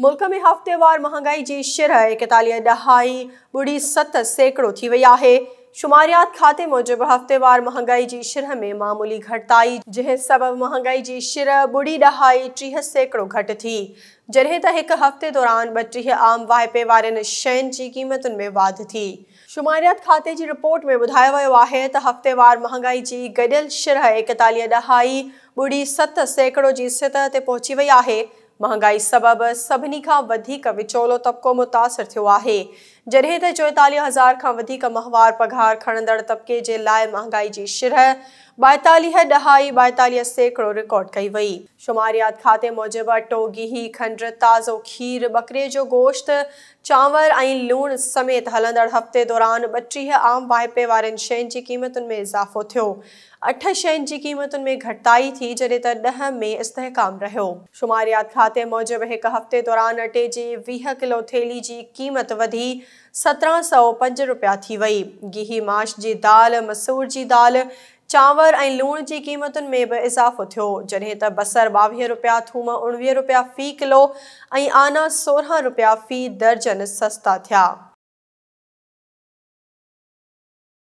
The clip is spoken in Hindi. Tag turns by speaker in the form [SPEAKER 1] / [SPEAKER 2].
[SPEAKER 1] मुल्क में हफ़्तेवार महंगाई की शिरह एकतालीह दहाई बुढ़ी सत सैकड़ों थी वही है शुमारियात खाते मूजिब हफ़्तेवार महंगाई की शिरह में मामूली घटताई जै सब महंगाई की शिरह बुढ़ी दहाई टीह सैकड़ों घट थी जडे त एक हफ़्ते दौरान बटी आम वाहपे वाले शयुनि जी में वाधि थी शुमारियात खाते की रिपोर्ट में बुधा वो है त हफ़्तेवार महंगाई की गॾियल शिरह एकतालीह दहाई बुढ़ी सत सैकड़ों की सतह से पहुची वही है महंगाई सबब सभी का विचोलो तबको मुतासर थो है जॾहिं तो चौताली हज़ार का माहवार पघार खड़ तबके जे लाइ महांगाई जी शिरह ॿाएतालीह ॾहाई ॿाएतालीह सैकड़ो रिकॉर्ड कई वही शुमारियात खाते मूजिब अटो गिहु खंडु ताज़ो खीर बकरे जो गोश्त चावर ऐं लूणु समेत हलदड़ हफ़्ते दौरान बटी आम वायपे वारनि शयुनि जी क़ीमतुनि में इज़ाफ़ो थो अठ शयुनि जी क़ीमतुनि में घटताई थी जॾहिं तह में इस्तेकाम रो शुमारियात खाते अमाते मूजब एक हफ़्ते दौरान अटे जी वीह किलो थैली की क़ीमत वधी सत्रहं सौ पंज रुपया थी वई गिही माश की दाल मसूर की दाल चांवर ए लूण की क़ीमतुनि में भी इज़ाफ़ो थियो जॾहिं त बसर बवी रुपया थूम उवी रुपया फ़ी किलो आना सोरह रुपया फ़ी दर्जन सस्ता थिया